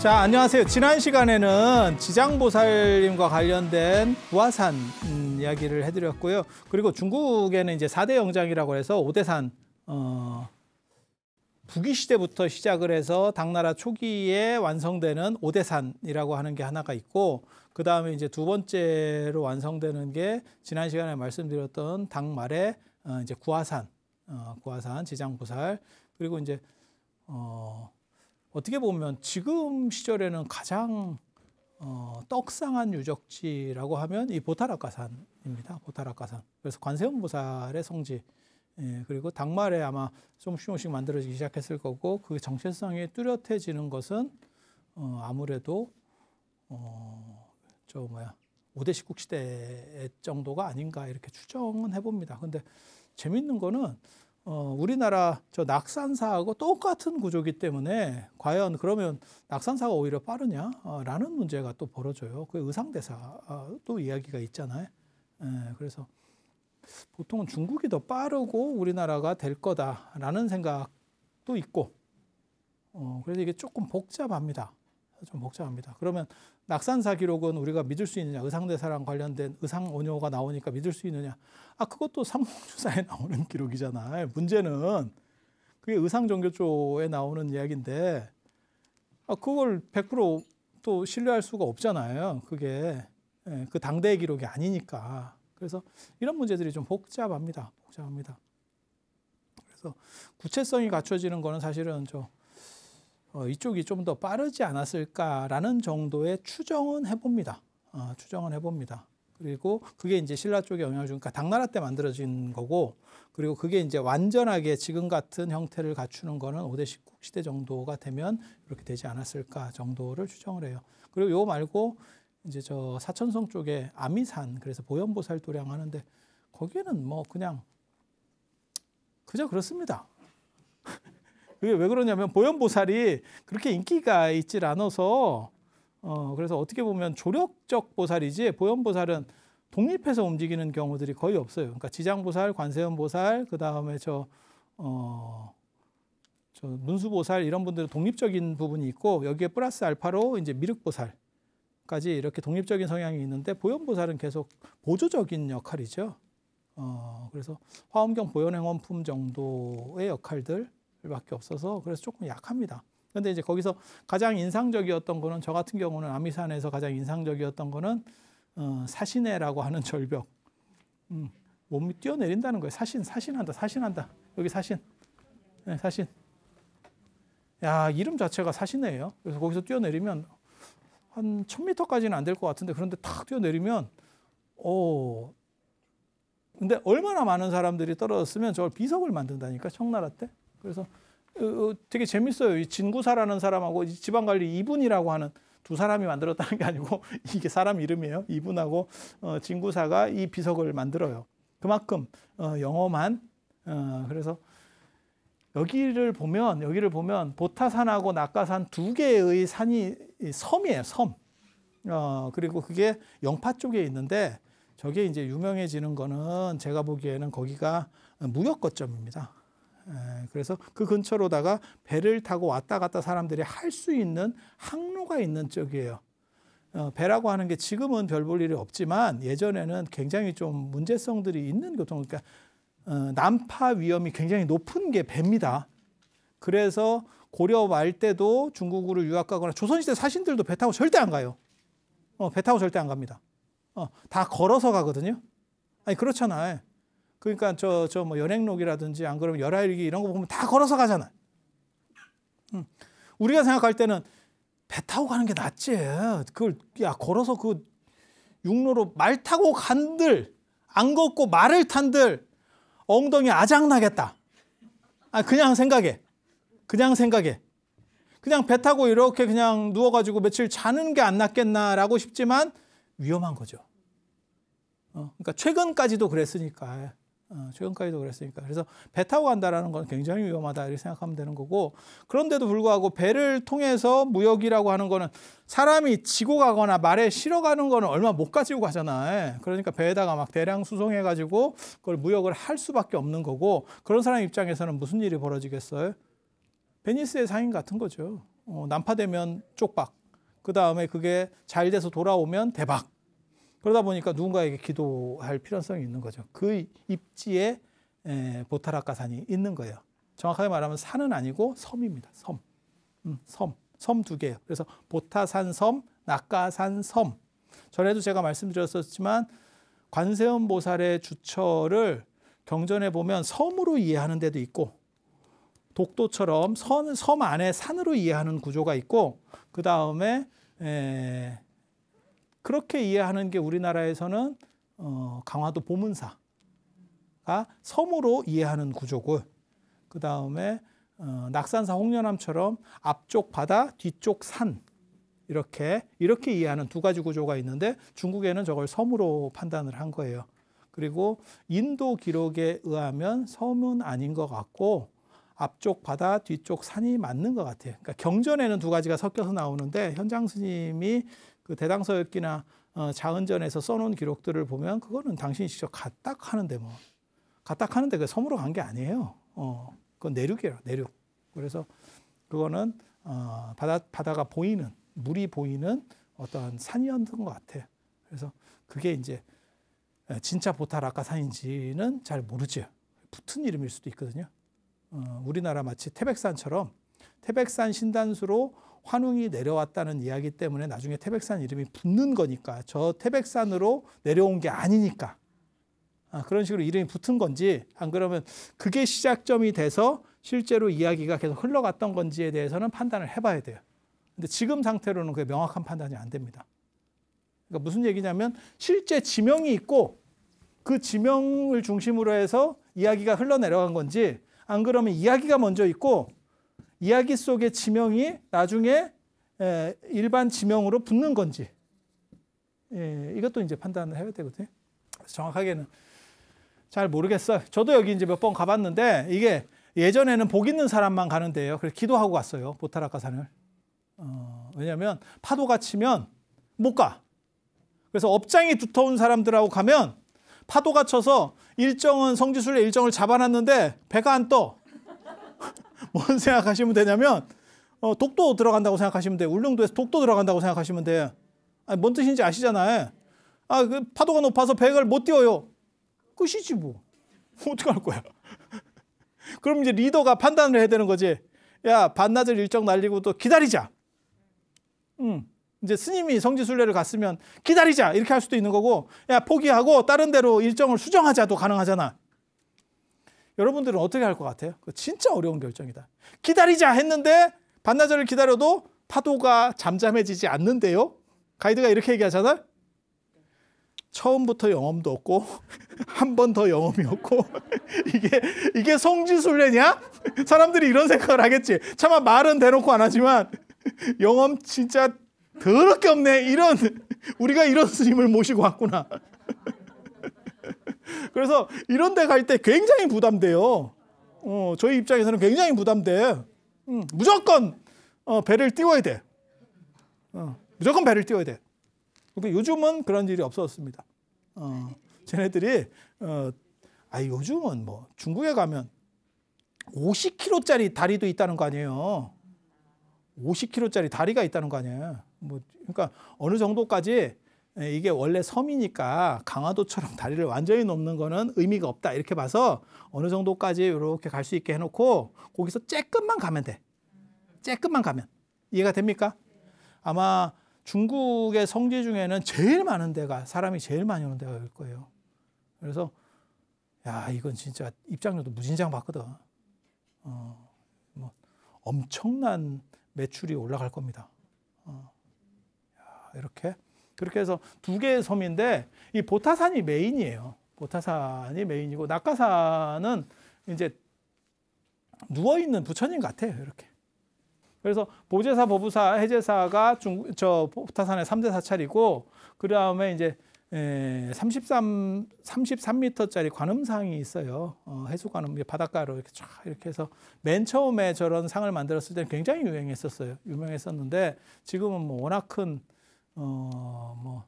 자, 안녕하세요. 지난 시간에는 지장보살님과 관련된 부화산 음, 이야기를 해드렸고요. 그리고 중국에는 이제 사대 영장이라고 해서 5대산 어, 부기 시대부터 시작을 해서 당나라 초기에 완성되는 5대산이라고 하는 게 하나가 있고, 그 다음에 이제 두 번째로 완성되는 게 지난 시간에 말씀드렸던 당말의 어, 이제 구화산, 어, 구화산, 지장보살, 그리고 이제, 어, 어떻게 보면 지금 시절에는 가장 어, 떡상한 유적지라고 하면 이보타라카산입니다 보타락가산. 그래서 관세음 보살의 성지 예, 그리고 당말에 아마 조금씩 만들어지기 시작했을 거고 그 정체성이 뚜렷해지는 것은 어, 아무래도 어, 저 뭐야 오대 식국 시대 정도가 아닌가 이렇게 추정은 해봅니다. 근데 재밌는 거는 어, 우리나라 저 낙산사하고 똑같은 구조기 때문에 과연 그러면 낙산사가 오히려 빠르냐라는 어, 문제가 또 벌어져요. 그의상대사또 이야기가 있잖아요. 예, 그래서 보통은 중국이 더 빠르고 우리나라가 될 거다라는 생각도 있고, 어, 그래서 이게 조금 복잡합니다. 좀 복잡합니다. 그러면 낙산사 기록은 우리가 믿을 수 있느냐? 의상대사랑 관련된 의상 온효가 나오니까 믿을 수 있느냐? 아, 그것도 삼국주사에 나오는 기록이잖아요. 문제는 그게 의상 종교조에 나오는 이야기인데 아, 그걸 100%또 신뢰할 수가 없잖아요. 그게 예, 그 당대의 기록이 아니니까. 그래서 이런 문제들이 좀 복잡합니다. 복잡합니다. 그래서 구체성이 갖춰지는 거는 사실은 저 어, 이쪽이 좀 더 빠르지 않았을까라는 정도의 추정은 해봅니다. 어, 추정은 해봅니다. 그리고 그게 이제 신라 쪽에 영향을 주니까 당나라 때 만들어진 거고 그리고 그게 이제 완전하게 지금 같은 형태를 갖추는 거는 5대 19 시대 정도가 되면 이렇게 되지 않았을까 정도를 추정을 해요. 그리고 요 말고 이제 저 사천성 쪽에 아미산 그래서 보현보살 도량 하는데 거기에는 뭐 그냥 그저 그렇습니다. 그게 왜 그러냐면 보현보살이 그렇게 인기가 있질 않아서 어 그래서 어떻게 보면 조력적 보살이지 보현보살은 독립해서 움직이는 경우들이 거의 없어요. 그러니까 지장보살, 관세음보살, 그 다음에 저 어. 저 문수보살 이런 분들은 독립적인 부분이 있고 여기에 플러스 알파로 이제 미륵보살까지 이렇게 독립적인 성향이 있는데 보현보살은 계속 보조적인 역할이죠. 어, 그래서 화엄경 보현행원품 정도의 역할들 밖에 없어서 그래서 조금 약합니다. 근데 이제 거기서 가장 인상적이었던 거는 저 같은 경우는 아미산에서 가장 인상적이었던 거는 어, 사신해라고 하는 절벽. 음, 몸이 뛰어내린다는 거예요. 사신, 사신한다, 사신한다. 여기 사신, 네, 사신. 야 이름 자체가 사신해예요. 그래서 거기서 뛰어내리면 한 1000m까지는 안 될 것 같은데 그런데 탁 뛰어내리면 오. 어, 근데 얼마나 많은 사람들이 떨어졌으면 저걸 비석을 만든다니까 청나라 때. 그래서 어, 어, 되게 재밌어요. 이 진구사라는 사람하고 지방관리 이분이라고 하는 두 사람이 만들었다는 게 아니고 이게 사람 이름이에요. 이분하고 어, 진구사가 이 비석을 만들어요. 그만큼 어, 영험한 어, 그래서 여기를 보면 여기를 보면 보타산하고 낙가산 두 개의 산이 섬이에요. 섬. 어, 그리고 그게 영파 쪽에 있는데 저게 이제 유명해지는 거는 제가 보기에는 거기가 무역 거점입니다. 그래서 그 근처로다가 배를 타고 왔다 갔다 사람들이 할 수 있는 항로가 있는 쪽이에요. 어, 배라고 하는 게 지금은 별 볼 일이 없지만 예전에는 굉장히 좀 문제성들이 있는 교통, 그러니까 어, 난파 위험이 굉장히 높은 게 배입니다. 그래서 고려 말 때도 중국으로 유학 가거나 조선시대 사신들도 배 타고 절대 안 가요. 어, 배 타고 절대 안 갑니다. 어, 다 걸어서 가거든요. 아니, 그렇잖아요. 그러니까 저 저 뭐 연행록이라든지 안 그러면 열하일기 이런 거 보면 다 걸어서 가잖아. 음. 우리가 생각할 때는 배 타고 가는 게 낫지. 그걸 야 걸어서 그 육로로 말 타고 간들 안 걷고 말을 탄들 엉덩이 아작 나겠다. 아 그냥 생각해. 그냥 생각해. 그냥 배 타고 이렇게 그냥 누워가지고 며칠 자는 게 안 낫겠나라고 싶지만 위험한 거죠. 어, 그러니까 최근까지도 그랬으니까 어, 최근까지도 그랬으니까. 그래서 배 타고 간다라는 건 굉장히 위험하다 이렇게 생각하면 되는 거고 그런데도 불구하고 배를 통해서 무역이라고 하는 거는 사람이 지고 가거나 말에 실어 가는 거는 얼마 못 가지고 가잖아요. 그러니까 배에다가 막 대량 수송해 가지고 그걸 무역을 할 수밖에 없는 거고 그런 사람 입장에서는 무슨 일이 벌어지겠어요? 베니스의 상인 같은 거죠. 어, 난파되면 쪽박. 그 다음에 그게 잘 돼서 돌아오면 대박. 그러다 보니까 누군가에게 기도할 필요성이 있는 거죠. 그 입지에 보타라카산이 있는 거예요. 정확하게 말하면 산은 아니고 섬입니다. 섬. 음, 섬. 섬 두 개예요. 그래서 보타산 섬, 낙가산 섬. 전에도 제가 말씀드렸었지만 관세음 보살의 주처를 경전에 보면 섬으로 이해하는 데도 있고 독도처럼 섬, 섬 안에 산으로 이해하는 구조가 있고 그 다음에 그렇게 이해하는 게 우리나라에서는 어, 강화도 보문사가 섬으로 이해하는 구조고 그 다음에 어, 낙산사 홍련암처럼 앞쪽 바다 뒤쪽 산 이렇게 이렇게 이해하는 두 가지 구조가 있는데 중국에는 저걸 섬으로 판단을 한 거예요. 그리고 인도 기록에 의하면 섬은 아닌 것 같고 앞쪽 바다 뒤쪽 산이 맞는 것 같아요. 그러니까 경전에는 두 가지가 섞여서 나오는데 현장 스님이 그 대당서였기나 어, 자은전에서 써놓은 기록들을 보면 그거는 당신이 직접 가다 하는데 뭐가다 하는데 그 섬으로 간 게 아니에요. 어, 그건 내륙이에요. 내륙. 그래서 그거는 어, 바다 바다가 보이는 물이 보이는 어떠한 산이었던 것 같아. 그래서 그게 이제 진짜 보타라카 산인지는 잘 모르죠. 붙은 이름일 수도 있거든요. 어, 우리나라 마치 태백산처럼 태백산 신단수로 환웅이 내려왔다는 이야기 때문에 나중에 태백산 이름이 붙는 거니까 저 태백산으로 내려온 게 아니니까 아, 그런 식으로 이름이 붙은 건지 안 그러면 그게 시작점이 돼서 실제로 이야기가 계속 흘러갔던 건지에 대해서는 판단을 해봐야 돼요. 근데 지금 상태로는 그 명확한 판단이 안 됩니다. 그러니까 무슨 얘기냐면 실제 지명이 있고 그 지명을 중심으로 해서 이야기가 흘러내려간 건지 안 그러면 이야기가 먼저 있고 이야기 속의 지명이 나중에 일반 지명으로 붙는 건지 예, 이것도 이제 판단을 해야 되거든요. 정확하게는 잘 모르겠어요. 저도 여기 이제 몇 번 가봤는데 이게 예전에는 복 있는 사람만 가는데요. 그래서 기도하고 갔어요. 보타라카산을. 어, 왜냐하면 파도가 치면 못 가. 그래서 업장이 두터운 사람들하고 가면 파도가 쳐서 일정은 성지순례 일정을 잡아놨는데 배가 안 떠. 뭔 생각하시면 되냐면 어, 독도 들어간다고 생각하시면 돼. 울릉도에서 독도 들어간다고 생각하시면 돼. 요 아니, 뭔 뜻인지 아시잖아요. 아, 그 파도가 높아서 배를 못 띄워요. 끝이지 뭐. 어떻게 할 거야? 그럼 이제 리더가 판단을 해야 되는 거지. 야, 반나절 일정 날리고 또 기다리자. 음. 이제 스님이 성지순례를 갔으면 기다리자 이렇게 할 수도 있는 거고 야 포기하고 다른 데로 일정을 수정하자도 가능하잖아. 여러분들은 어떻게 할 것 같아요? 진짜 어려운 결정이다. 기다리자 했는데 반나절을 기다려도 파도가 잠잠해지지 않는데요. 가이드가 이렇게 얘기하잖아요. 처음부터 영험도 없고 한 번 더 영험이 없고 이게 이게 성지순례냐? 사람들이 이런 생각을 하겠지. 차마 말은 대놓고 안 하지만 영험 진짜 더럽게 없네. 이런 우리가 이런 스님을 모시고 왔구나. 그래서 이런 데 갈 때 굉장히 부담돼요. 어, 저희 입장에서는 굉장히 부담돼. 음, 무조건 어, 배를 띄워야 돼. 어, 무조건 배를 띄워야 돼. 그러 요즘은 그런 일이 없었습니다. 어, 쟤네들이 어, 아 요즘은 뭐 중국에 가면 50kg짜리 다리도 있다는 거 아니에요. 50kg짜리 다리가 있다는 거 아니에요. 뭐 그러니까 어느 정도까지 예, 이게 원래 섬이니까 강화도처럼 다리를 완전히 넘는 거는 의미가 없다 이렇게 봐서 어느 정도까지 이렇게 갈 수 있게 해놓고 거기서 쬐끔만 가면 돼. 쬐끔만 가면 이해가 됩니까? 아마 중국의 성지 중에는 제일 많은 데가 사람이 제일 많이 오는 데가 될 거예요. 그래서 야 이건 진짜 입장료도 무진장 받거든. 어, 뭐 엄청난 매출이 올라갈 겁니다. 어, 야, 이렇게. 그렇게 해서 두 개의 섬인데 이 보타산이 메인이에요. 보타산이 메인이고 낙하산은 이제 누워 있는 부처님 같아요. 이렇게. 그래서 보제사, 보부사, 해제사가 중, 저 보타산의 3대 사찰이고 그다음에 이제 에, 33 33m짜리 관음상이 있어요. 어, 해수관음 바닷가로 이렇게 쫙 이렇게 해서 맨 처음에 저런 상을 만들었을 때는 굉장히 유행했었어요. 유명했었는데 지금은 뭐 워낙 큰 어, 뭐,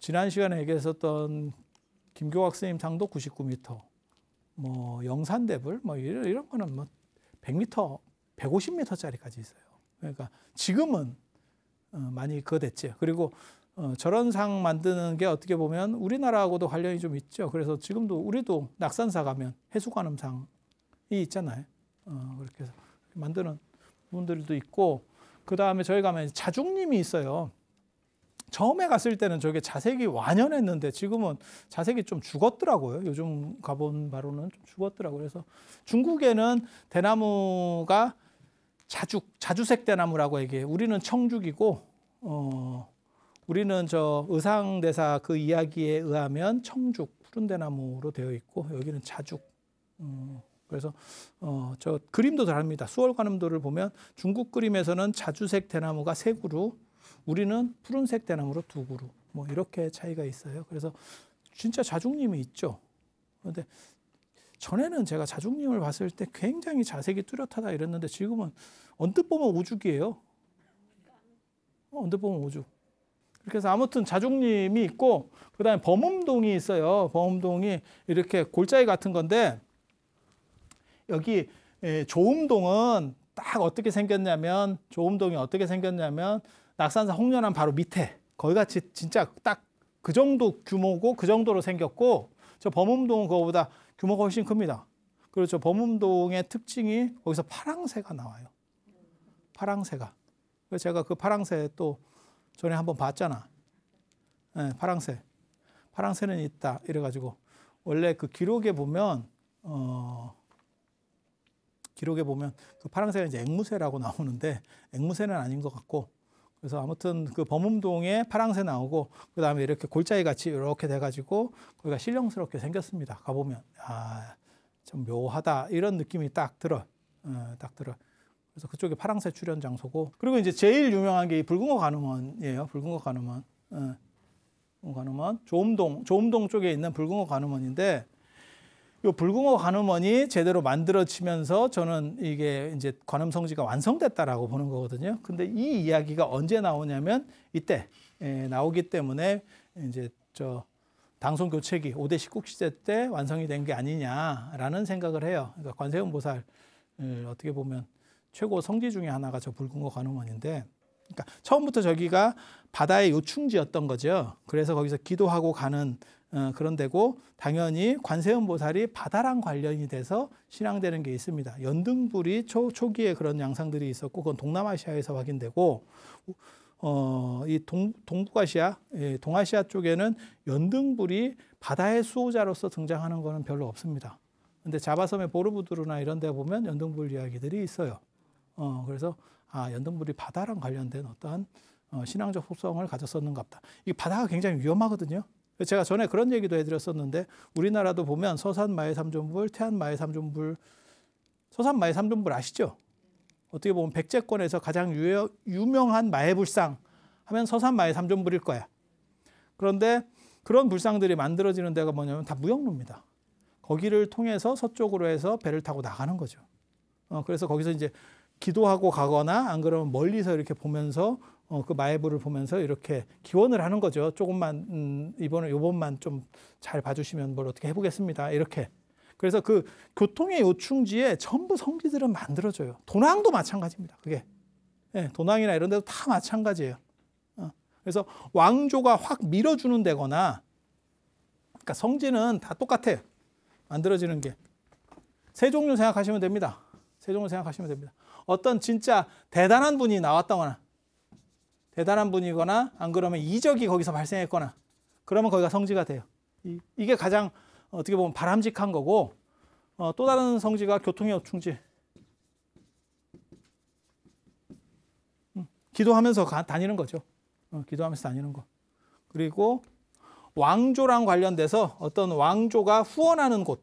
지난 시간에 얘기했었던 김교학 생님장도 99m, 뭐, 영산대불, 뭐, 이런, 이런 거는 뭐, 100m, 150m짜리까지 있어요. 그러니까 지금은 어, 많이 거됐죠. 그리고 어, 저런 상 만드는 게 어떻게 보면 우리나라하고도 관련이 좀 있죠. 그래서 지금도 우리도 낙산사 가면 해수관음상이 있잖아요. 어, 그렇게 해서 만드는 분들도 있고 그 다음에 저희 가면 자중님이 있어요. 처음에 갔을 때는 저게 자색이 완연했는데 지금은 자색이 좀 죽었더라고요. 요즘 가본 바로는 좀 죽었더라고요. 그래서 중국에는 대나무가 자죽, 자주색 대나무라고 얘기해요. 우리는 청죽이고, 어, 우리는 저 의상대사 그 이야기에 의하면 청죽, 푸른 대나무로 되어 있고, 여기는 자죽. 음, 그래서 어, 저 그림도 다릅니다. 수월관음도를 보면 중국 그림에서는 자주색 대나무가 색으로 우리는 푸른색 대나무로 두 그루 뭐 이렇게 차이가 있어요. 그래서 진짜 자중님이 있죠. 그런데 전에는 제가 자중님을 봤을 때 굉장히 자색이 뚜렷하다 이랬는데 지금은 언뜻 보면 오죽이에요. 어, 언뜻 보면 오죽. 이렇게 해서 아무튼 자중님이 있고 그다음에 범음동이 있어요. 범음동이 이렇게 골짜기 같은 건데 여기 예, 조음동은 딱 어떻게 생겼냐면 조음동이 어떻게 생겼냐면 낙산사 홍련암 바로 밑에 거기가 지, 진짜 딱 그 정도 규모고 그 정도로 생겼고 저 범음동은 그거보다 규모가 훨씬 큽니다. 그리고 저 범음동의 특징이 거기서 파랑새가 나와요. 파랑새가. 그래서 제가 그 파랑새 또 전에 한번 봤잖아. 네, 파랑새. 파랑새는 있다. 이래가지고 원래 그 기록에 보면 어. 기록에 보면 그 파랑새가 이제 앵무새라고 나오는데 앵무새는 아닌 것 같고 그래서 아무튼 그 범음동에 파랑새 나오고 그다음에 이렇게 골짜기 같이 이렇게 돼가지고 거기가 신령스럽게 생겼습니다. 가보면 아참 묘하다 이런 느낌이 딱 들어, 어, 딱 들어. 그래서 그쪽에 파랑새 출현 장소고 그리고 이제 제일 유명한 게 이 붉은거 가늠원이에요 붉은거 가늠원 어, 가늠원 조음동 조음동 쪽에 있는 붉은거 가늠원인데 이 불궁호 관음원이 제대로 만들어지면서 저는 이게 이제 관음 성지가 완성됐다라고 보는 거거든요. 근데 이 이야기가 언제 나오냐면 이때 에, 예, 나오기 때문에 이제 저 당송 교체기 5대 19 시대 때 완성이 된 게 아니냐라는 생각을 해요. 그러니까 관세음 보살 예, 어떻게 보면 최고 성지 중의 하나가 저 불궁호 관음원인데 그러니까 처음부터 저기가 바다의 요충지였던 거죠. 그래서 거기서 기도하고 가는 어, 그런 데고 당연히 관세음 보살이 바다랑 관련이 돼서 신앙되는 게 있습니다. 연등불이 초, 초기에 그런 양상들이 있었고 그건 동남아시아에서 확인되고 어, 이 동, 북아시아 예, 동아시아 쪽에는 연등불이 바다의 수호자로서 등장하는 거는 별로 없습니다. 근데 자바섬의 보르부드르나 이런 데 보면 연등불 이야기들이 있어요. 어, 그래서 아, 연등불이 바다랑 관련된 어떠한 어, 신앙적 속성을 가졌었는갑다. 이 바다가 굉장히 위험하거든요. 제가 전에 그런 얘기도 해드렸었는데 우리나라도 보면 서산 마의 삼존불, 태안 마의 삼존불, 서산 마의 삼존불 아시죠? 어떻게 보면 백제권에서 가장 유명한 마해불상 하면 서산 마의 삼존불일 거야. 그런데 그런 불상들이 만들어지는 데가 뭐냐면 다 무역로입니다. 거기를 통해서 서쪽으로 해서 배를 타고 나가는 거죠. 어, 그래서 거기서 이제 기도하고 가거나 안 그러면 멀리서 이렇게 보면서 어, 그 마애부를 보면서 이렇게 기원을 하는 거죠. 조금만 음, 이번에 요번만 좀 잘 봐주시면 뭘 어떻게 해보겠습니다. 이렇게. 그래서 그 교통의 요충지에 전부 성지들은 만들어져요. 도낭도 마찬가지입니다. 그게 예, 도낭이나 이런 데도 다 마찬가지예요. 어. 그래서 왕조가 확 밀어주는 데거나, 그러니까 성지는 다 똑같아요. 만들어지는 게 세종류 생각하시면 됩니다. 세종류 생각하시면 됩니다. 어떤 진짜 대단한 분이 나왔다거나 대단한 분이거나 안 그러면 이적이 거기서 발생했거나 그러면 거기가 성지가 돼요. 이게 가장 어떻게 보면 바람직한 거고 어, 또 다른 성지가 교통의 충지. 음, 기도하면서 가, 다니는 거죠. 어, 기도하면서 다니는 거. 그리고 왕조랑 관련돼서 어떤 왕조가 후원하는 곳.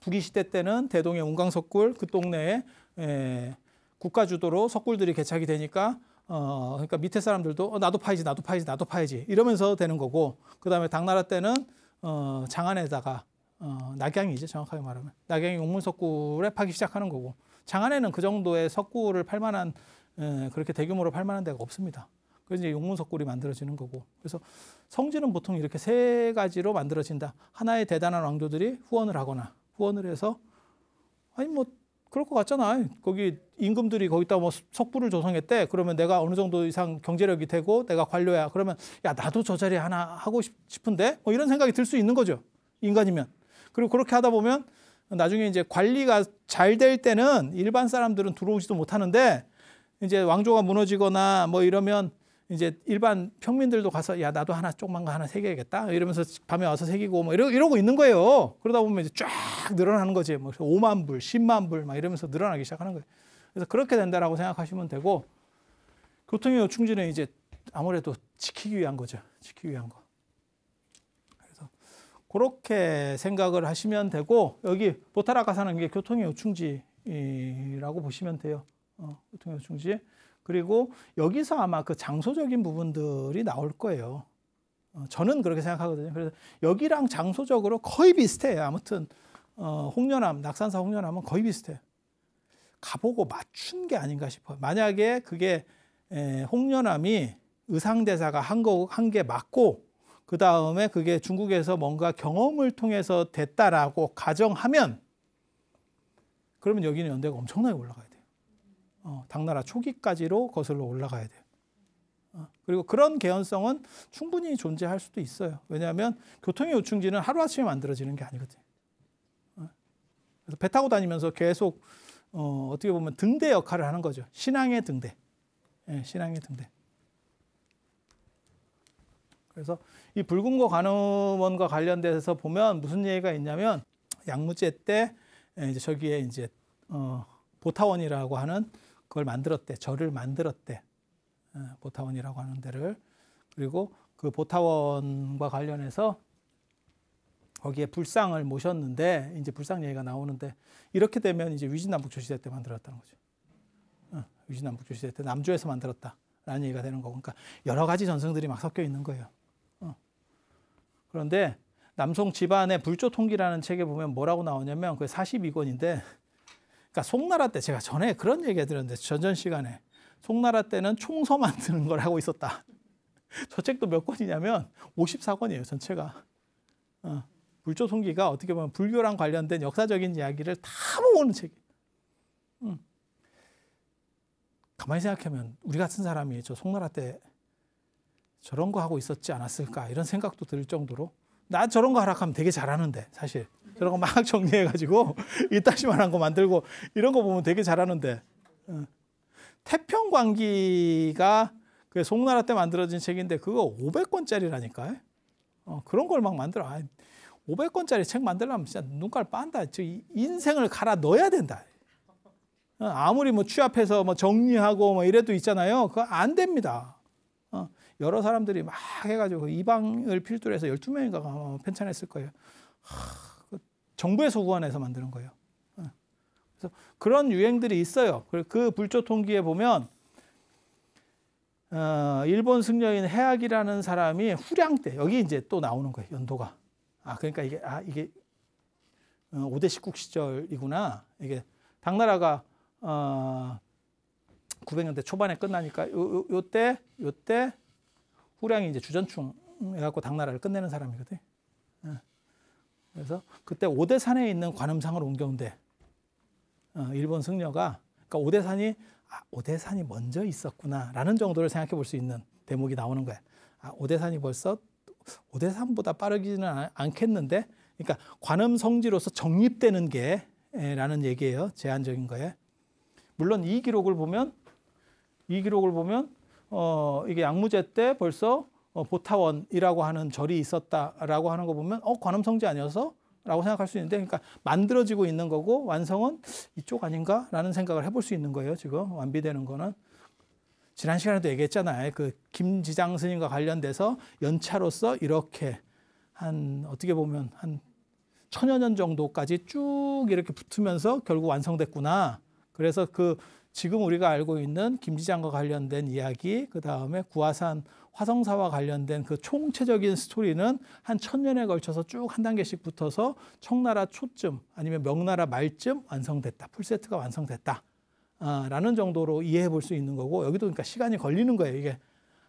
북이 시대 때는 대동의 운강석굴 그 동네에 에, 국가 주도로 석굴들이 개착이 되니까 어 그러니까 밑에 사람들도 어, 나도 파야지 나도 파야지 나도 파야지 이러면서 되는 거고 그다음에 당나라 때는 어 장안에다가 어 낙양이죠 정확하게 말하면 낙양이 용문석굴에 파기 시작하는 거고 장안에는 그 정도의 석굴을 팔 만한 에, 그렇게 대규모로 팔 만한 데가 없습니다. 그래서 이제 용문석굴이 만들어지는 거고 그래서 성지는 보통 이렇게 세 가지로 만들어진다. 하나의 대단한 왕조들이 후원을 하거나 후원을 해서 아니 뭐 그럴 것 같잖아. 거기 임금들이 거기다 뭐 석부를 조성했대. 그러면 내가 어느 정도 이상 경제력이 되고 내가 관료야. 그러면 야 나도 저 자리 하나 하고 싶은데 뭐 이런 생각이 들 수 있는 거죠. 인간이면. 그리고 그렇게 하다 보면 나중에 이제 관리가 잘 될 때는 일반 사람들은 들어오지도 못하는데 이제 왕조가 무너지거나 뭐 이러면 이제 일반 평민들도 가서 야 나도 하나 조그만거 하나 새겨야겠다 이러면서 밤에 와서 새기고 뭐 이러, 이러고 있는 거예요. 그러다 보면 이제 쫙 늘어나는 거지. 뭐 5만 불, 10만 불 막 이러면서 늘어나기 시작하는 거예요. 그래서 그렇게 된다라고 생각하시면 되고 교통의 요충지는 이제 아무래도 지키기 위한 거죠. 지키기 위한 거. 그래서 그렇게 생각을 하시면 되고 여기 보타라가 사는 게 교통의 요충지라고 보시면 돼요. 어, 교통의 요충지. 그리고 여기서 아마 그 장소적인 부분들이 나올 거예요. 어, 저는 그렇게 생각하거든요. 그래서 여기랑 장소적으로 거의 비슷해요. 아무튼 어, 홍련암, 낙산사 홍련암은 거의 비슷해요. 가보고 맞춘 게 아닌가 싶어요. 만약에 그게 에, 홍련암이 의상대사가 한 거한 맞고 그 다음에 그게 중국에서 뭔가 경험을 통해서 됐다라고 가정하면 그러면 여기는 연대가 엄청나게 올라가요. 어, 당나라 초기까지로 거슬러 올라가야 돼요. 어, 그리고 그런 개연성은 충분히 존재할 수도 있어요. 왜냐하면 교통의 요충지는 하루아침에 만들어지는 게 아니거든요. 어, 그래서 배 타고 다니면서 계속 어, 어떻게 보면 등대 역할을 하는 거죠. 신앙의 등대. 예, 신앙의 등대. 그래서 이 붉은고 간음원과 관련돼서 보면 무슨 얘기가 있냐면 양무제 때 예, 이제 저기에 이제 어, 보타원이라고 하는 그걸 만들었대. 절을 만들었대. 어, 보타원이라고 하는 데를. 그리고 그 보타원과 관련해서 거기에 불상을 모셨는데 이제 불상 얘기가 나오는데 이렇게 되면 이제 위진남북조 시대 때 만들었다는 거죠. 어, 위진남북조 시대 때 남조에서 만들었다라는 얘기가 되는 거고, 그러니까 여러 가지 전승들이 막 섞여 있는 거예요. 어. 그런데 남송 집안의 불조 통기라는 책에 보면 뭐라고 나오냐면 그 42권인데 그러니까 송나라 때 제가 전에 그런 얘기 드렸는데 전전 시간에 송나라 때는 총서 만드는 걸 하고 있었다. 저 책도 몇 권이냐면 54권이에요 전체가. 어, 불조송기가 어떻게 보면 불교랑 관련된 역사적인 이야기를 다 모으는 책 음. 가만히 생각하면 우리 같은 사람이 저 송나라 때 저런 거 하고 있었지 않았을까 이런 생각도 들 정도로 나 저런 거 하락하면 되게 잘하는데 사실 저런 거 막 정리해가지고 이따시만한 거 만들고 이런 거 보면 되게 잘하는데 어. 태평광기가 그 송나라 때 만들어진 책인데 그거 500권짜리라니까 어, 그런 걸 막 만들어 아, 500권짜리 책 만들려면 진짜 눈깔 빤다 저 인생을 갈아 넣어야 된다 어, 아무리 뭐 취합해서 뭐 정리하고 뭐 이래도 있잖아요 그거 안 됩니다 어, 여러 사람들이 막 해가지고 그 이방을 필두로 해서 12명인가 가편찮했을 어, 거예요 하... 정부에서 후원해서 만드는 거예요. 예. 그래서 그런 유행들이 있어요. 그 불조 통기에 보면 어, 일본 승려인 해악이라는 사람이 후량 때 여기 이제 또 나오는 거예요. 연도가. 아 그러니까 이게 아 이게 어, 오대 십국 시절이구나. 이게 당나라가 어, 900년대 초반에 끝나니까 요, 요, 때 요 때 후량이 이제 주전충 해갖고 당나라를 끝내는 사람이거든. 예. 그래서 그때 오대산에 있는 관음상을 옮겨온대. 어, 일본 승려가 그러니까 오대산이 아, 오대산이 먼저 있었구나라는 정도를 생각해 볼 수 있는 대목이 나오는 거야. 아, 오대산이 벌써 오대산보다 빠르기는 않겠는데, 그러니까 관음 성지로서 정립되는 게 라는 얘기예요. 제한적인 거에. 물론 이 기록을 보면 이 기록을 보면 어, 이게 양무제 때 벌써 어, 보타원이라고 하는 절이 있었다라고 하는 거 보면 어 관음성지 아니어서 라고 생각할 수 있는데 그러니까 만들어지고 있는 거고 완성은 이쪽 아닌가라는 생각을 해볼 수 있는 거예요 지금 완비되는 거는 지난 시간에도 얘기했잖아요 그 김지장 스님과 관련돼서 연차로서 이렇게 한 어떻게 보면 한 천여 년 정도까지 쭉 이렇게 붙으면서 결국 완성됐구나 그래서 그 지금 우리가 알고 있는 김지장과 관련된 이야기 그 다음에 구화산 화성사와 관련된 그 총체적인 스토리는 한 천년에 걸쳐서 쭉 한 단계씩 붙어서 청나라 초쯤 아니면 명나라 말쯤 완성됐다. 풀세트가 완성됐다. 아, 라는 정도로 이해해 볼 수 있는 거고 여기도 그러니까 시간이 걸리는 거예요. 이게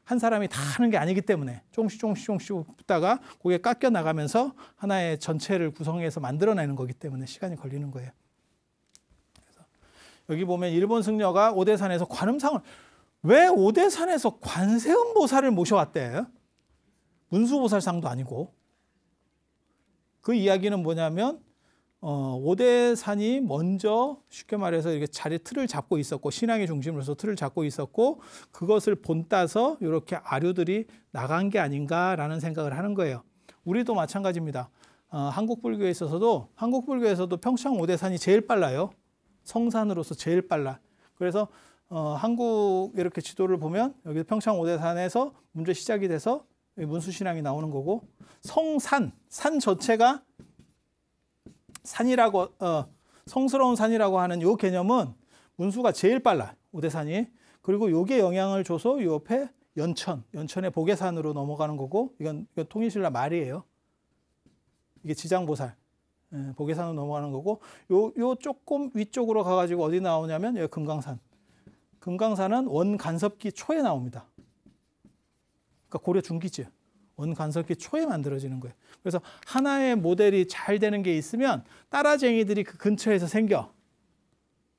한 사람이 다 하는 게 아니기 때문에 조금씩 조금씩 조금씩 붙다가 그게 깎여 나가면서 하나의 전체를 구성해서 만들어내는 거기 때문에 시간이 걸리는 거예요. 여기 보면 일본 승려가 오대산에서 관음상을 왜 오대산에서 관세음 보살을 모셔왔대? 문수보살상도 아니고. 그 이야기는 뭐냐면 어, 오대산이 먼저 쉽게 말해서 이렇게 자리 틀을 잡고 있었고 신앙의 중심으로서 틀을 잡고 있었고 그것을 본따서 이렇게 아류들이 나간 게 아닌가라는 생각을 하는 거예요. 우리도 마찬가지입니다. 어, 한국 불교에 있어서도 한국 불교에서도 평창 오대산이 제일 빨라요. 성산으로서 제일 빨라. 그래서 어, 한국 이렇게 지도를 보면 여기 평창 오대산에서 문제 시작이 돼서 문수신앙이 나오는 거고 성산 산자체가 산이라고 어, 성스러운 산이라고 하는 요 개념은 문수가 제일 빨라 오대산이 그리고 요게 영향을 줘서 요 옆에 연천 연천의 보계산으로 넘어가는 거고 이건, 이건 통일신라 말이에요 이게 지장보살 예, 보계산으로 넘어가는 거고 요요 조금 위쪽으로 가가지고 어디 나오냐면 여기 금강산 금강산은 원간섭기 초에 나옵니다. 그러니까 고려 중기죠. 원간섭기 초에 만들어지는 거예요. 그래서 하나의 모델이 잘 되는 게 있으면 따라쟁이들이 그 근처에서 생겨.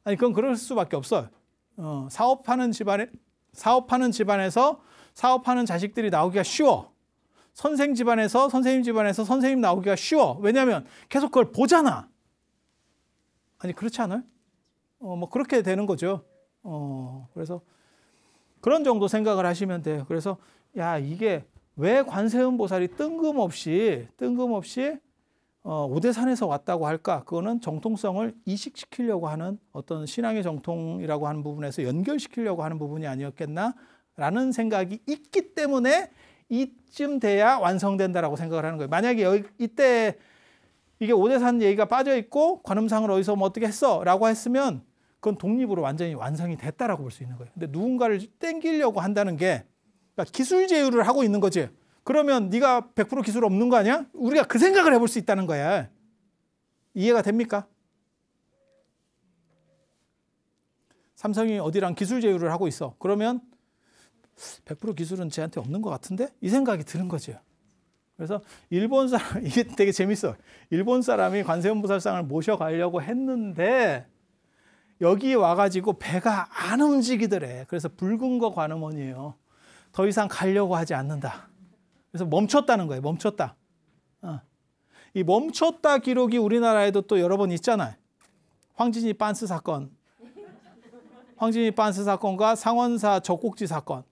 아니 그건 그럴 수밖에 없어요. 어, 사업하는 집안에 사업하는 집안에서 사업하는 자식들이 나오기가 쉬워. 선생 집안에서 선생님 집안에서 선생님 나오기가 쉬워. 왜냐하면 계속 그걸 보잖아. 아니 그렇지 않아요? 어, 뭐 그렇게 되는 거죠. 어, 그래서 그런 정도 생각을 하시면 돼요. 그래서 야, 이게 왜 관세음 보살이 뜬금없이 뜬금없이 어, 오대산에서 왔다고 할까? 그거는 정통성을 이식시키려고 하는 어떤 신앙의 정통이라고 하는 부분에서 연결시키려고 하는 부분이 아니었겠나라는 생각이 있기 때문에 이쯤 돼야 완성된다라고 생각을 하는 거예요. 만약에 여기, 이때 이게 오대산 얘기가 빠져 있고 관음상을 어디서 뭐 어떻게 했어라고 했으면 그건 독립으로 완전히 완성이 됐다라고 볼 수 있는 거예요. 근데 누군가를 땡기려고 한다는 게 그러니까 기술 제휴를 하고 있는 거지. 그러면 네가 100% 기술 없는 거 아니야? 우리가 그 생각을 해볼 수 있다는 거야. 이해가 됩니까? 삼성이 어디랑 기술 제휴를 하고 있어. 그러면 100% 기술은 쟤한테 없는 것 같은데? 이 생각이 드는 거죠. 그래서 일본 사람, 이게 되게 재밌어. 일본 사람이 관세음보살상을 모셔가려고 했는데 여기 와가지고 배가 안 움직이더래. 그래서 붉은 거 관음원이에요. 더 이상 가려고 하지 않는다. 그래서 멈췄다는 거예요. 멈췄다. 어. 이 멈췄다 기록이 우리나라에도 또 여러 번 있잖아요. 황진이 빤스 사건. 황진이 빤스 사건과 상원사 적곡지 사건.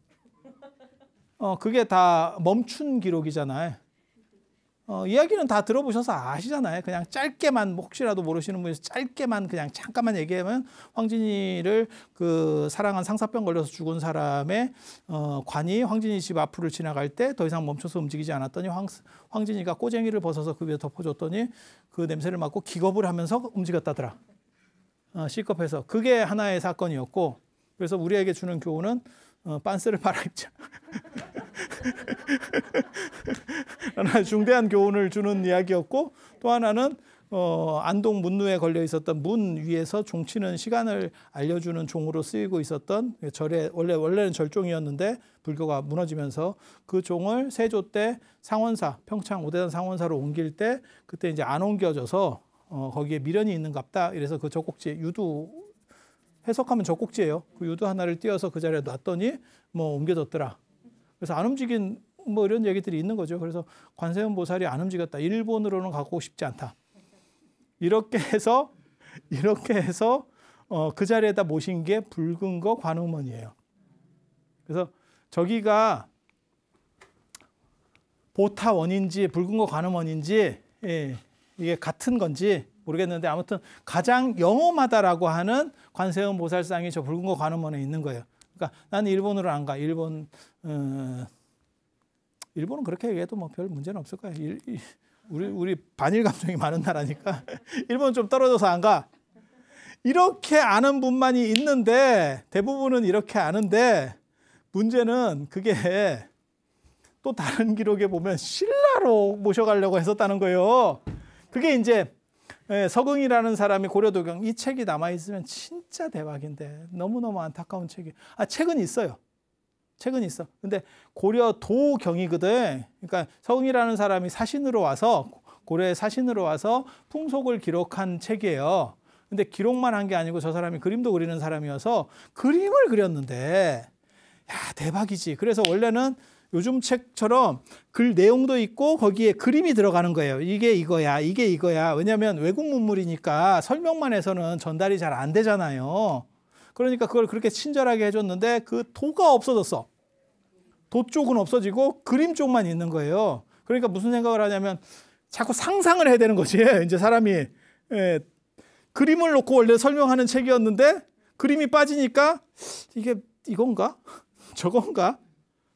어, 그게 다 멈춘 기록이잖아요. 어, 이야기는 다 들어보셔서 아시잖아요. 그냥 짧게만 뭐 혹시라도 모르시는 분이 짧게만 그냥 잠깐만 얘기하면 황진이를 그 사랑한 상사병 걸려서 죽은 사람의 어, 관이 황진이 집 앞을 지나갈 때 더 이상 멈춰서 움직이지 않았더니 황, 황진이가 꼬쟁이를 벗어서 그 위에 덮어줬더니 그 냄새를 맡고 기겁을 하면서 움직였다더라. 어, c 컵해서 그게 하나의 사건이었고 그래서 우리에게 주는 교훈은 어, 빤스를 빨아입자. 하나 중대한 교훈을 주는 이야기였고 또 하나는 어, 안동 문루에 걸려 있었던 문 위에서 종치는 시간을 알려주는 종으로 쓰이고 있었던 절에 원래 원래는 절종이었는데 불교가 무너지면서 그 종을 세조 때 상원사 평창 오대산 상원사로 옮길 때 그때 이제 안 옮겨져서 어, 거기에 미련이 있는갑다 이래서 그 젖꼭지에 유두 해석하면 젖꼭지예요. 그 유두 하나를 띄어서 그 자리에 놨더니 뭐 옮겨졌더라. 그래서 안 움직인 뭐 이런 얘기들이 있는 거죠. 그래서 관세음 보살이 안 움직였다. 일본으로는 갖고 싶지 않다. 이렇게 해서 이렇게 해서 어, 그 자리에다 모신 게 붉은 거 관음원이에요. 그래서 저기가 보타원인지 붉은 거 관음원인지 예, 이게 같은 건지 모르겠는데 아무튼 가장 영험하다라고 하는 관세음보살상이 저 붉은 거 관음원에 있는 거예요. 그러니까 나는 일본으로 안 가. 일본 어, 일본은 그렇게 얘기해도 뭐 별 문제는 없을 거야. 일, 일, 우리 우리 반일 감정이 많은 나라니까 일본 좀 떨어져서 안 가. 이렇게 아는 분만이 있는데 대부분은 이렇게 아는데 문제는 그게 또 다른 기록에 보면 신라로 모셔가려고 했었다는 거예요. 그게 이제 예, 서경이라는 사람이 고려도경 이 책이 남아 있으면 진짜 대박인데 너무너무 안타까운 책이. 아, 책은 있어요. 책은 있어. 근데 고려도경이거든. 그러니까 서경이라는 사람이 사신으로 와서 고려의 사신으로 와서 풍속을 기록한 책이에요. 근데 기록만 한 게 아니고 저 사람이 그림도 그리는 사람이어서 그림을 그렸는데 야, 대박이지. 그래서 원래는 요즘 책처럼 글 내용도 있고 거기에 그림이 들어가는 거예요. 이게 이거야, 이게 이거야. 왜냐하면 외국 문물이니까 설명만 해서는 전달이 잘 안 되잖아요. 그러니까 그걸 그렇게 친절하게 해줬는데 그 도가 없어졌어. 도 쪽은 없어지고 그림 쪽만 있는 거예요. 그러니까 무슨 생각을 하냐면 자꾸 상상을 해야 되는 거지. 이제 사람이 예, 그림을 놓고 원래 설명하는 책이었는데 그림이 빠지니까 이게 이건가? 저건가?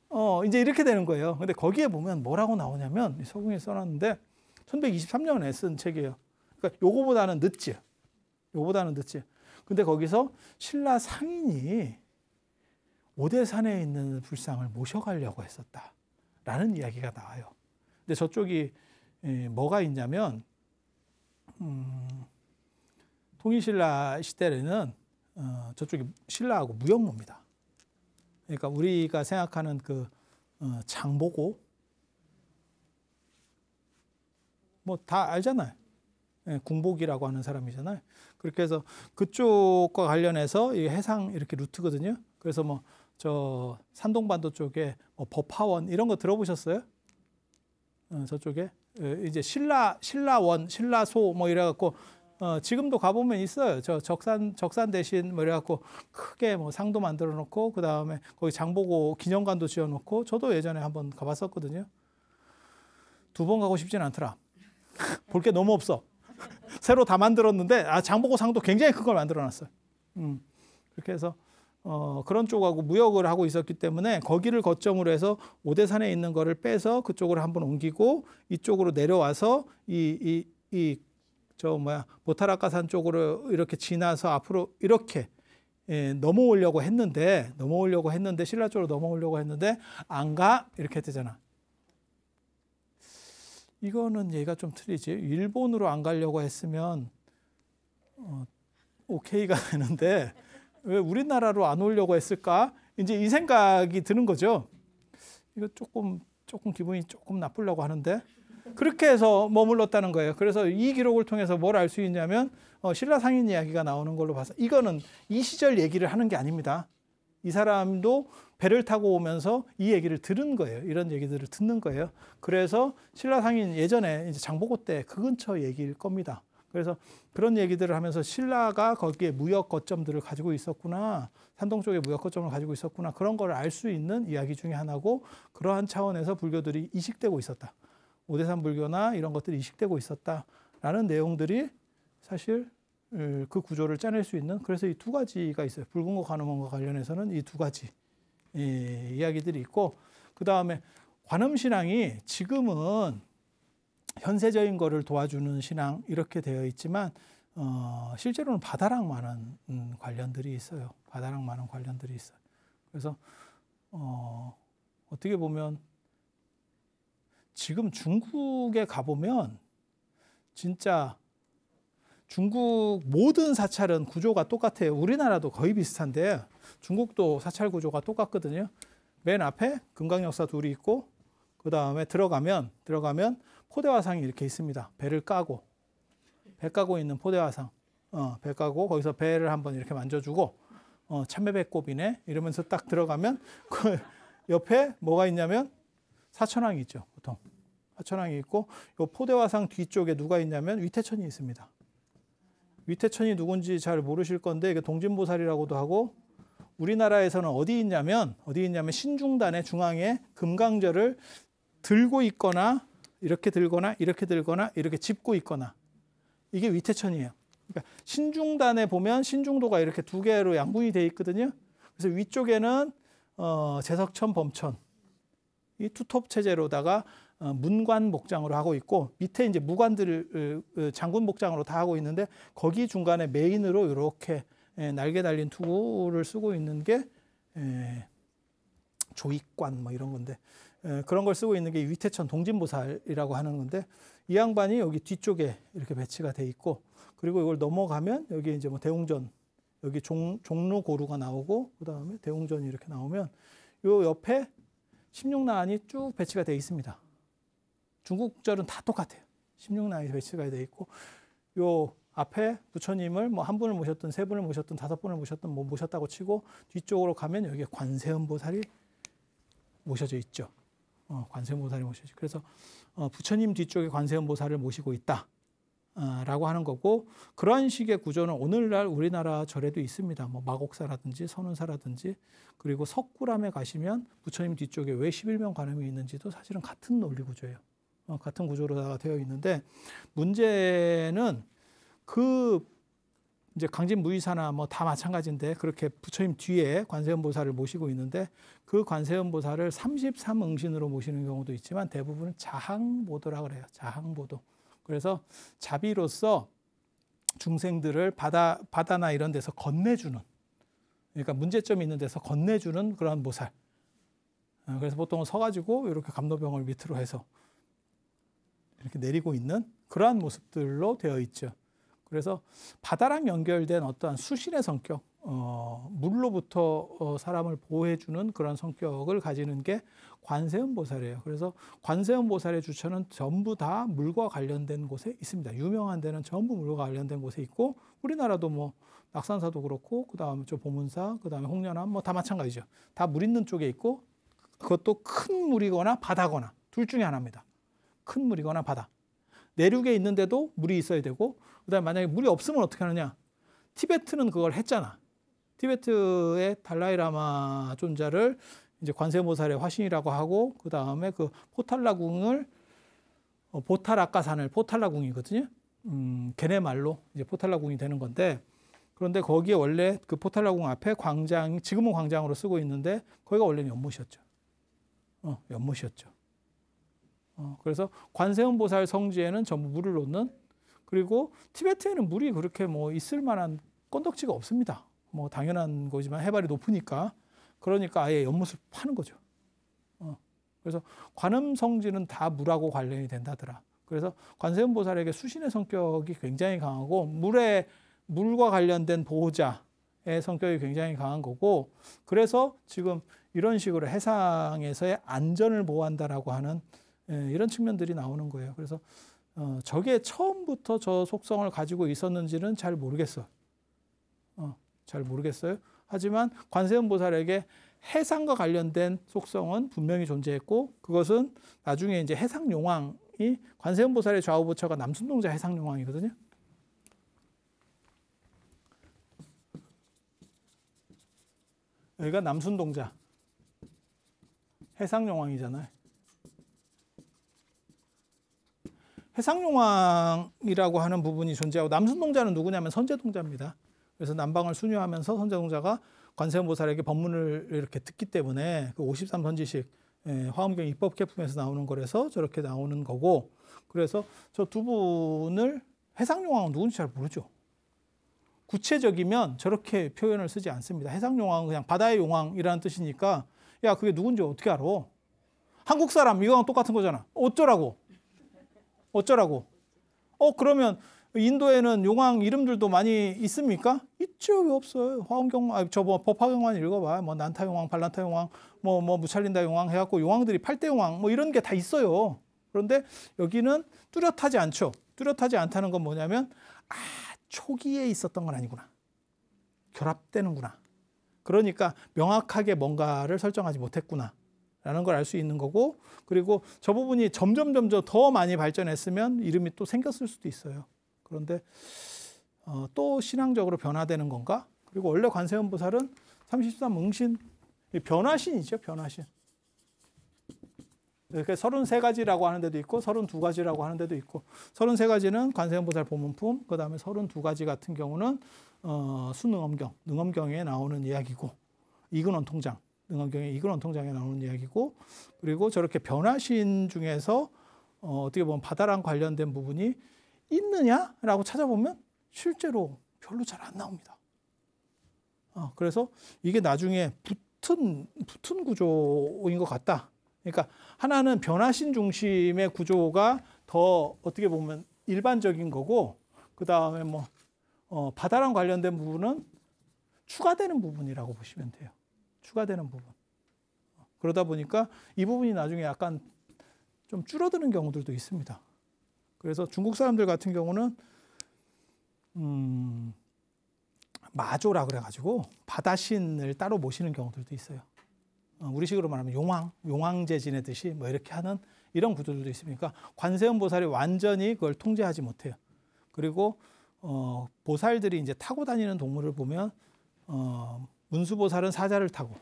어, 이제 이렇게 되는 거예요. 근데 거기에 보면 뭐라고 나오냐면 서궁이 써놨는데 1123년에 쓴 책이에요. 그러니까 요거보다는 늦지. 요거보다는 늦지. 근데 거기서 신라 상인이 오대산에 있는 불상을 모셔가려고 했었다. 라는 이야기가 나와요. 근데 저쪽이 예, 뭐가 있냐면 음, 통일신라 시대에는 어, 저쪽이 신라하고 무역로입니다. 그러니까 우리가 생각하는 그 어, 장보고 뭐 다 알잖아요. 예, 궁복이라고 하는 사람이잖아요. 그렇게 해서 그쪽과 관련해서 이 해상 이렇게 루트거든요. 그래서 뭐 저 산동반도 쪽에 뭐 법화원 이런 거 들어보셨어요? 어, 저쪽에 예, 이제 신라 신라원 신라소 뭐 이래갖고 어, 지금도 가보면 있어요. 저 적산, 적산 대신 뭐 이래갖고 크게 뭐 상도 만들어 놓고, 그 다음에 거기 장보고 기념관도 지어 놓고, 저도 예전에 한번 가봤었거든요. 두 번 가고 싶진 않더라. 볼 게 너무 없어. 새로 다 만들었는데, 아, 장보고 상도 굉장히 큰 걸 만들어 놨어요. 음, 그렇게 해서, 어, 그런 쪽하고 무역을 하고 있었기 때문에 거기를 거점으로 해서 오대산에 있는 거를 빼서 그쪽으로 한번 옮기고 이쪽으로 내려와서 이, 이, 이저 뭐야 보타라카산 쪽으로 이렇게 지나서 앞으로 이렇게 예, 넘어오려고 했는데 넘어오려고 했는데 신라 쪽으로 넘어오려고 했는데 안 가 이렇게 되잖아. 이거는 얘가 좀 틀리지. 일본으로 안 가려고 했으면 어, 오케이가 되는데 왜 우리나라로 안 오려고 했을까? 이제 이 생각이 드는 거죠. 이거 조금 조금 기분이 조금 나쁘려고 하는데 그렇게 해서 머물렀다는 거예요. 그래서 이 기록을 통해서 뭘 알 수 있냐면 어, 신라 상인 이야기가 나오는 걸로 봐서 이거는 이 시절 얘기를 하는 게 아닙니다. 이 사람도 배를 타고 오면서 이 얘기를 들은 거예요. 이런 얘기들을 듣는 거예요. 그래서 신라 상인 예전에 이제 장보고 때 그 근처 얘기일 겁니다. 그래서 그런 얘기들을 하면서 신라가 거기에 무역 거점들을 가지고 있었구나. 산동 쪽에 무역 거점을 가지고 있었구나. 그런 걸 알 수 있는 이야기 중의 하나고 그러한 차원에서 불교들이 이식되고 있었다. 오대산 불교나 이런 것들이 이식되고 있었다라는 내용들이 사실 그 구조를 짜낼 수 있는 그래서 이 두 가지가 있어요. 붉은 거 관음원과 관련해서는 이 두 가지 이 이야기들이 있고 그 다음에 관음 신앙이 지금은 현세적인 거를 도와주는 신앙 이렇게 되어 있지만 어, 실제로는 바다랑 많은 음, 관련들이 있어요. 바다랑 많은 관련들이 있어요. 그래서 어, 어떻게 보면 지금 중국에 가보면 진짜 중국 모든 사찰은 구조가 똑같아요. 우리나라도 거의 비슷한데 중국도 사찰 구조가 똑같거든요. 맨 앞에 금강역사 둘이 있고 그 다음에 들어가면 들어가면 포대화상이 이렇게 있습니다. 배를 까고 배 까고 있는 포대화상. 어, 배 까고 거기서 배를 한번 이렇게 만져주고 어, 참외배꼽이네 이러면서 딱 들어가면 그 옆에 뭐가 있냐면 사천왕이 있죠, 보통. 사천왕이 있고 요 포대화상 뒤쪽에 누가 있냐면 위태천이 있습니다. 위태천이 누군지 잘 모르실 건데 이게 동진보살이라고도 하고 우리나라에서는 어디 있냐면 어디 있냐면 신중단의 중앙에 금강절을 들고 있거나 이렇게 들거나 이렇게 들거나 이렇게 짚고 있거나 이게 위태천이에요. 그러니까 신중단에 보면 신중도가 이렇게 두 개로 양분이 돼 있거든요. 그래서 위쪽에는 어, 재석천, 범천 이 투톱 체제로다가 어, 문관 복장으로 하고 있고 밑에 이제 무관들을 장군 복장으로 다 하고 있는데 거기 중간에 메인으로 이렇게 예, 날개 달린 투구를 쓰고 있는 게 예, 조익관 뭐 이런 건데 예, 그런 걸 쓰고 있는 게 위태천 동진보살이라고 하는 건데 이 양반이 여기 뒤쪽에 이렇게 배치가 돼 있고 그리고 이걸 넘어가면 여기 이제 뭐 대웅전 여기 종, 종로 고루가 나오고 그 다음에 대웅전이 이렇게 나오면 요 옆에 16난이 쭉 배치가 되어 있습니다. 중국절은 다 똑같아요. 16난이 배치가 되어 있고 요 앞에 부처님을 뭐 한 분을 모셨든 세 분을 모셨든 다섯 분을 모셨든 뭐 모셨다고 치고 뒤쪽으로 가면 여기 관세음보살이 모셔져 있죠. 어, 관세음보살이 모셔져. 그래서 어, 부처님 뒤쪽에 관세음보살을 모시고 있다. 어, 라고 하는 거고 그런 식의 구조는 오늘날 우리나라 절에도 있습니다. 뭐 마곡사라든지 선운사라든지 그리고 석굴암에 가시면 부처님 뒤쪽에 왜 11명 관음이 있는지도 사실은 같은 논리 구조예요. 어, 같은 구조로 되어 있는데 문제는 그 이제 강진무이사나 뭐 다 마찬가지인데 그렇게 부처님 뒤에 관세음보살을 모시고 있는데 그 관세음보살을 33응신으로 모시는 경우도 있지만 대부분은 자항보도라 그래요. 자항보도. 그래서 자비로서 중생들을 바다, 바다나 이런 데서 건네주는 그러니까 문제점이 있는 데서 건네주는 그러한 모살. 어, 그래서 보통은 서가지고 이렇게 감로병을 밑으로 해서 이렇게 내리고 있는 그러한 모습들로 되어 있죠. 그래서 바다랑 연결된 어떠한 수신의 성격, 어, 물로부터 어, 사람을 보호해주는 그런 성격을 가지는 게 관세음 보살이에요. 그래서 관세음 보살의 주처는 전부 다 물과 관련된 곳에 있습니다. 유명한 데는 전부 물과 관련된 곳에 있고 우리나라도 뭐 낙산사도 그렇고 그 다음에 저 보문사 그 다음에 홍련암 뭐 다 마찬가지죠. 다 물 있는 쪽에 있고 그것도 큰 물이거나 바다거나 둘 중에 하나입니다. 큰 물이거나 바다. 내륙에 있는데도 물이 있어야 되고 그다음에 만약에 물이 없으면 어떻게 하느냐? 티베트는 그걸 했잖아. 티베트의 달라이라마 존자를 이제 관세모살의 화신이라고 하고 그 다음에 그 포탈라궁을 어, 보탈아까산을 포탈라궁이거든요. 음, 걔네 말로 이제 포탈라궁이 되는 건데 그런데 거기에 원래 그 포탈라궁 앞에 광장 지금은 광장으로 쓰고 있는데 거기가 원래는 연못이었죠. 어, 연못이었죠. 어, 그래서 관세음 보살 성지에는 전부 물을 놓는 그리고 티베트에는 물이 그렇게 뭐 있을 만한 건덕지가 없습니다. 뭐 당연한 거지만 해발이 높으니까 그러니까 아예 연못을 파는 거죠. 어. 그래서 관음성지는 다 물하고 관련이 된다더라. 그래서 관세음보살에게 수신의 성격이 굉장히 강하고 물에 물과 관련된 보호자의 성격이 굉장히 강한 거고 그래서 지금 이런 식으로 해상에서의 안전을 보호한다라고 하는 예, 이런 측면들이 나오는 거예요. 그래서 어, 저게 처음부터 저 속성을 가지고 있었는지는 잘 모르겠어. 잘 모르겠어요. 하지만 관세음 보살에게 해상과 관련된 속성은 분명히 존재했고 그것은 나중에 이제 해상 용왕이 관세음 보살의 좌우 부처가 남순동자 해상 용왕이거든요. 여기가 남순동자 해상 용왕이잖아요. 해상용왕이라고 하는 부분이 존재하고 남순동자는 누구냐면 선제동자입니다. 그래서 남방을 순회하면서 선제동자가 관세음보살에게 법문을 이렇게 듣기 때문에 그 53선지식 예, 화엄경 입법 개품에서 나오는 거라서 저렇게 나오는 거고 그래서 저 두 분을 해상용왕은 누군지 잘 모르죠. 구체적이면 저렇게 표현을 쓰지 않습니다. 해상용왕은 그냥 바다의 용왕이라는 뜻이니까 야 그게 누군지 어떻게 알아? 한국 사람 이거랑 똑같은 거잖아. 어쩌라고? 어쩌라고? 어 그러면 인도에는 용왕 이름들도 많이 있습니까? 있죠. 왜 없어요. 화엄경, 아, 저뭐 법화경만 읽어봐뭐 난타용왕, 발란타용왕, 뭐, 뭐 무찰린다 용왕 해갖고 용왕들이 팔대용왕 뭐 이런 게 다 있어요. 그런데 여기는 뚜렷하지 않죠. 뚜렷하지 않다는 건 뭐냐면 아, 초기에 있었던 건 아니구나. 결합되는구나. 그러니까 명확하게 뭔가를 설정하지 못했구나. 라는 걸 알 수 있는 거고 그리고 저 부분이 점점 점점 더 많이 발전했으면 이름이 또 생겼을 수도 있어요. 그런데 어, 또 신앙적으로 변화되는 건가? 그리고 원래 관세음 보살은 33 응신 변화신이죠, 변화신. 이렇게 33가지라고 하는 데도 있고 32가지라고 하는 데도 있고 33가지는 관세음보살 보문품 그다음에 32가지 같은 경우는 어, 수능엄경, 능엄경에 나오는 이야기고 이근원 통장, 능엄경에 이근원 통장에 나오는 이야기고 그리고 저렇게 변화신 중에서 어, 어떻게 보면 바다랑 관련된 부분이 있느냐라고 찾아보면 실제로 별로 잘 안 나옵니다. 어, 그래서 이게 나중에 붙은 붙은 구조인 것 같다. 그러니까 하나는 변화신 중심의 구조가 더 어떻게 보면 일반적인 거고 그 다음에 뭐 어, 바다랑 관련된 부분은 추가되는 부분이라고 보시면 돼요. 추가되는 부분. 그러다 보니까 이 부분이 나중에 약간 좀 줄어드는 경우들도 있습니다. 그래서 중국 사람들 같은 경우는 음, 마조라 그래가지고 바다신을 따로 모시는 경우들도 있어요. 어, 우리식으로 말하면 용왕, 용왕제 지내듯이 뭐 이렇게 하는 이런 구조들도 있으니까 그러니까 관세음 보살이 완전히 그걸 통제하지 못해요. 그리고 어, 보살들이 이제 타고 다니는 동물을 보면 어, 문수보살은 사자를 타고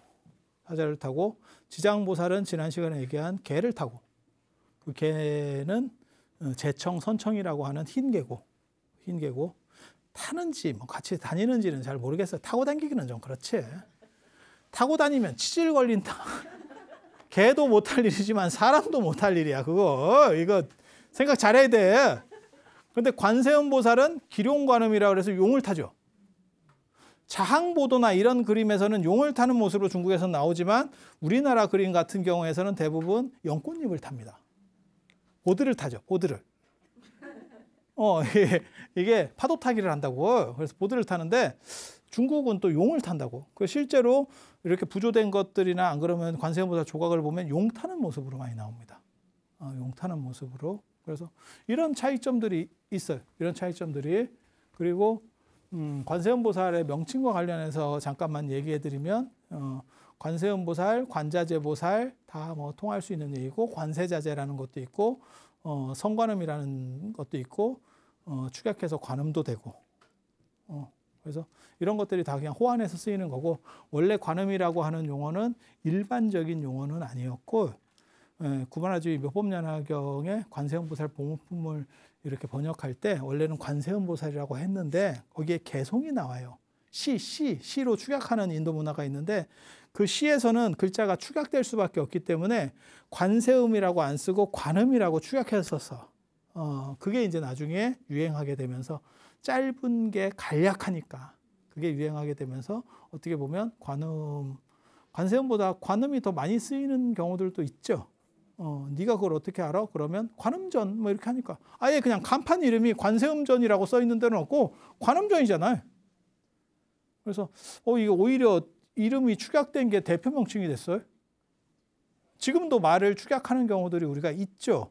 사자를 타고 지장보살은 지난 시간에 얘기한 개를 타고 그 개는 어, 재청 선청이라고 하는 흰개고흰개고 타는지 뭐 같이 다니는지는 잘 모르겠어요. 타고 다니기는 좀 그렇지. 타고 다니면 치질 걸린다. 개도 못할 일이지만 사람도 못할 일이야. 그거 이거 생각 잘해야 돼. 근데 관세음 보살은 기룡관음이라 그래서 용을 타죠. 자항보도나 이런 그림에서는 용을 타는 모습으로 중국에서 나오지만 우리나라 그림 같은 경우에서는 대부분 연꽃잎을 탑니다. 보드를 타죠. 보드를. 어, 이 이게 파도 타기를 한다고. 그래서 보드를 타는데 중국은 또 용을 탄다고. 그 실제로 이렇게 부조된 것들이나 안 그러면 관세음보다 조각을 보면 용 타는 모습으로 많이 나옵니다. 어, 용 타는 모습으로. 그래서 이런 차이점들이 있어요. 이런 차이점들이. 그리고 음, 관세음보살의 명칭과 관련해서 잠깐만 얘기해드리면 어, 관세음보살, 관자재보살 다 뭐 통할 수 있는 얘기고 관세자재라는 것도 있고 어, 성관음이라는 것도 있고 어, 축약해서 관음도 되고 어, 그래서 이런 것들이 다 그냥 호환해서 쓰이는 거고 원래 관음이라고 하는 용어는 일반적인 용어는 아니었고 예, 구만화주의 묘법연화경에 관세음보살 보물품을 이렇게 번역할 때 원래는 관세음보살이라고 했는데 거기에 개송이 나와요. 시, 시, 시로 축약하는 인도 문화가 있는데 그 시에서는 글자가 축약될 수밖에 없기 때문에 관세음이라고 안 쓰고 관음이라고 축약했었 써. 어, 그게 이제 나중에 유행하게 되면서 짧은 게 간략하니까 그게 유행하게 되면서 어떻게 보면 관음, 관세음보다 관음이 더 많이 쓰이는 경우들도 있죠. 어, 네가 그걸 어떻게 알아? 그러면 관음전 뭐 이렇게 하니까 아예 그냥 간판 이름이 관세음전이라고 써 있는 데는 없고 관음전이잖아요. 그래서 어 이게 오히려 이름이 축약된 게 대표 명칭이 됐어요. 지금도 말을 축약하는 경우들이 우리가 있죠.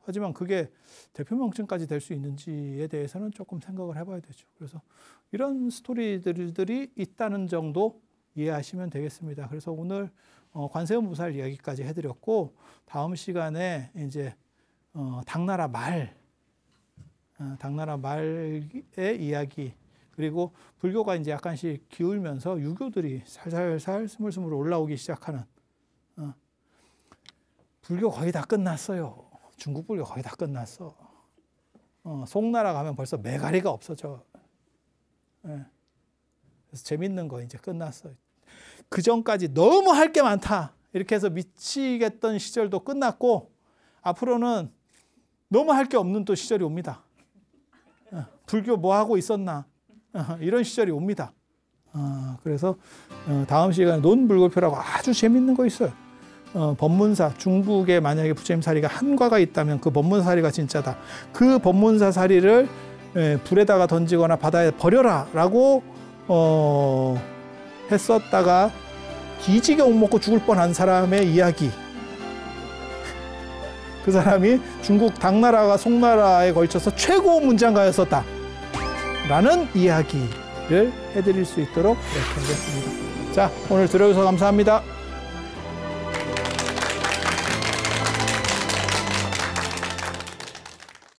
하지만 그게 대표 명칭까지 될 수 있는지에 대해서는 조금 생각을 해봐야 되죠. 그래서 이런 스토리들이 있다는 정도 이해하시면 되겠습니다. 그래서 오늘 어, 관세음 부살 이야기까지 해드렸고 다음 시간에 이제 어, 당나라 말, 어, 당나라 말의 이야기 그리고 불교가 이제 약간씩 기울면서 유교들이 살살살 스물스물 올라오기 시작하는 어. 불교 거의 다 끝났어요. 중국 불교 거의 다 끝났어. 어, 송나라 가면 벌써 메가리가 없어져. 예. 그래서 재밌는 거 이제 끝났어. 그 전까지 너무 할 게 많다. 이렇게 해서 미치겠던 시절도 끝났고 앞으로는 너무 할 게 없는 또 시절이 옵니다. 어, 불교 뭐 하고 있었나? 이런 시절이 옵니다. 어, 그래서 어, 다음 시간에 논불고표라고 아주 재밌는 거 있어요. 어, 법문사 중국에 만약에 부처사리가 한과가 있다면 그 법문사리가 진짜다. 그 법문사 사리를 예, 불에다가 던지거나 바다에 버려라라고 어, 했었다가 기지개 못 먹고 죽을 뻔한 사람의 이야기. 그 사람이 중국 당나라가 송나라에 걸쳐서 최고 문장가였었다. 라는 이야기를 해드릴 수 있도록 노력하겠습니다. 자, 오늘 들어주셔서 감사합니다.